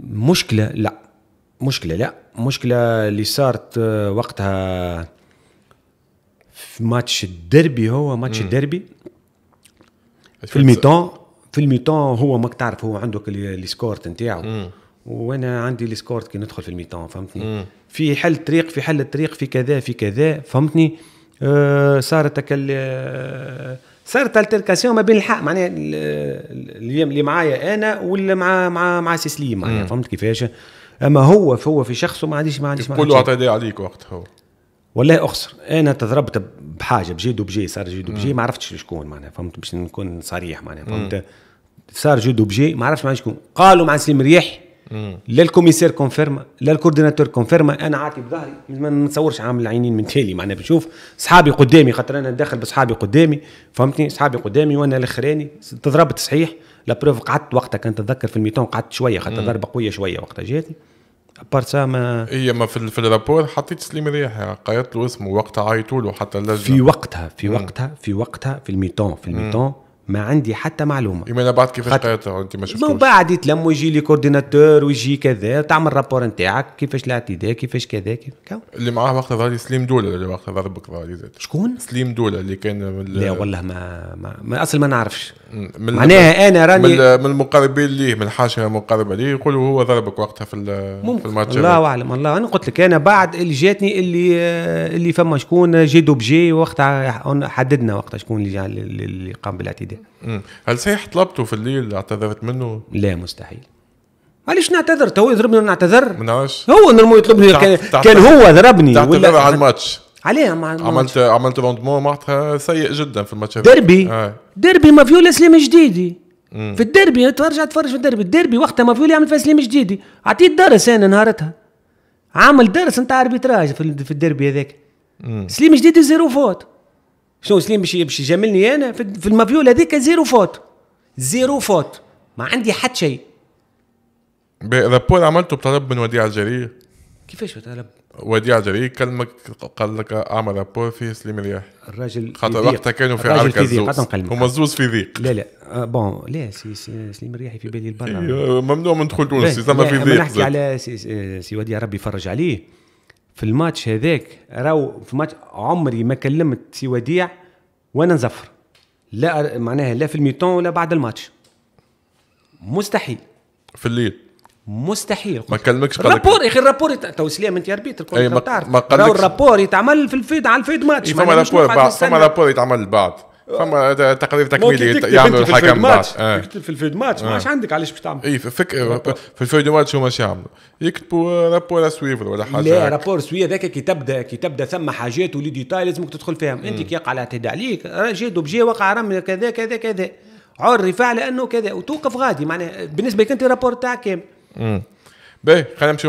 مشكله لا مشكله لا مشكله اللي صارت آه، وقتها في ماتش الدربي هو ماتش الدربي في الميتون في الميتون هو ماك تعرف هو عنده السكورت نتاعو وانا عندي السكورت كي ندخل في الميتون فهمتني مم. في حل طريق في حل طريق في كذا في كذا فهمتني أه، صارت كال أه، صارت التركاسيون ما بين الحق معناها اللي معايا انا واللي مع مع مع سيسليم معناها فهمت كيفاش اما هو فهو في شخصه ما عنديش ما عنديش كله يديه عليك وقتها هو والله اخسر انا تضربت بحاجه دو بجي صار دو بجي ما عرفتش شكون معناها فهمت باش نكون صريح معناها فهمت صار دو بجي ما عرفتش معناها شكون قالوا مع سليم ريح لا الكوميسير كونفيرما لا الكورديناتور كونفيرما انا عاتي بظهري ما نتصورش عامل عينين من تالي معناها بنشوف صحابي قدامي خاطر انا داخل بصحابي قدامي فهمتني صحابي قدامي وانا الاخراني تضربت صحيح لا بروف قعدت وقتها كنت اتذكر في الميتون قعدت شويه خاطر ضربه قويه شويه وقتها جاتني ابار سا ما هي ما في, في الرابور حطيت سليم رياح يعني قالت له اسمه وقتها عيطوا له حتى اللجنه في وقتها في وقتها في وقتها في الميتون في الميتون ما عندي حتى معلومه يما بعد كيفاش خط... انت ما شفتوش بعد يتلم ويجي لي كورديناتور ويجي كذا تعمل رابور نتاعك كيفاش الاعتداء كيفاش كذا كيف كاو اللي معاه وقت ظهر سليم دوله اللي وقت وقتها ضربك ظهر شكون؟ سليم دوله اللي كان لا والله ما ما, ما اصلا ما نعرفش من معناها انا راني من, المقربين ليه من الحاشيه المقربه ليه يقولوا هو ضربك وقتها في ممكن. في الماتش الله اعلم الله انا قلت لك انا بعد اللي جاتني اللي اللي فما شكون جي دوبجي وقتها حددنا وقتها شكون اللي اللي قام بالاعتداء هل صحيح طلبته في الليل اعتذرت منه؟ لا مستحيل علاش نعتذر تو يضربني نعتذر ما نعرفش هو نرمو يطلبني كان, كان هو ضربني تعتذر على الماتش عليه عملت عملت روندمون معناتها سيء جدا في الماتش هذا دربي آه. ديربي مافيولي سليم جديدي في الديربي ترجع تفرج في الديربي الديربي وقتها مافيولي عمل فيها سليم جديدي عطيت درس انا نهارتها عامل درس نتاع اربيتراج في الديربي هذاك سليم جديدي زيرو فوت شنو سليم باش باش يجاملني انا في المافيولي هذيك زيرو فوت زيرو فوت ما عندي حد شيء الرابور عملته بطلب من وديع الجاريه كيفاش بطلب؟ وديع جري كلمك قال لك اعمل ابور في سليم رياح الراجل خاطر وقتها كانوا في عركه الزوز هما الزوز في ضيق لا لا بون آه، لا سي, سليم الرياحي في بالي البر إيه، ممنوع من دخول تونس زعما في ضيق نحكي على سي, سي, سي وديع ربي يفرج عليه في الماتش هذاك راهو في ماتش عمري ما كلمت سي وديع وانا نزفر لا معناها لا في الميتون ولا بعد الماتش مستحيل في الليل مستحيل ما كلمكش قال الرابور يا اخي الرابور تو سليم انت ربيت الكل ما تعرف ما قالكش الرابور يتعمل في الفيد على الفيد ماتش فما رابور بعد فما رابور يتعمل بعد آه. فما آه، تقرير تكميلي يعملوا الحكم بعد يكتب آه. في الفيد ماتش ما عادش عندك علاش باش تعمل اي فكر في الفيد ماتش هما يعملوا يكتبوا رابور سويفر ولا حاجه لا رابور سويفر هذاك كي تبدا كي تبدا ثم حاجات ولي ديتاي لازمك تدخل فيهم انت كي يقع الاعتداء عليك جا دوبجي وقع رمي كذا كذا كذا عرف على انه كذا وتوقف غادي معناها بالنسبه لك انت رابور تاعك كامل امم باهي خلينا نمشيو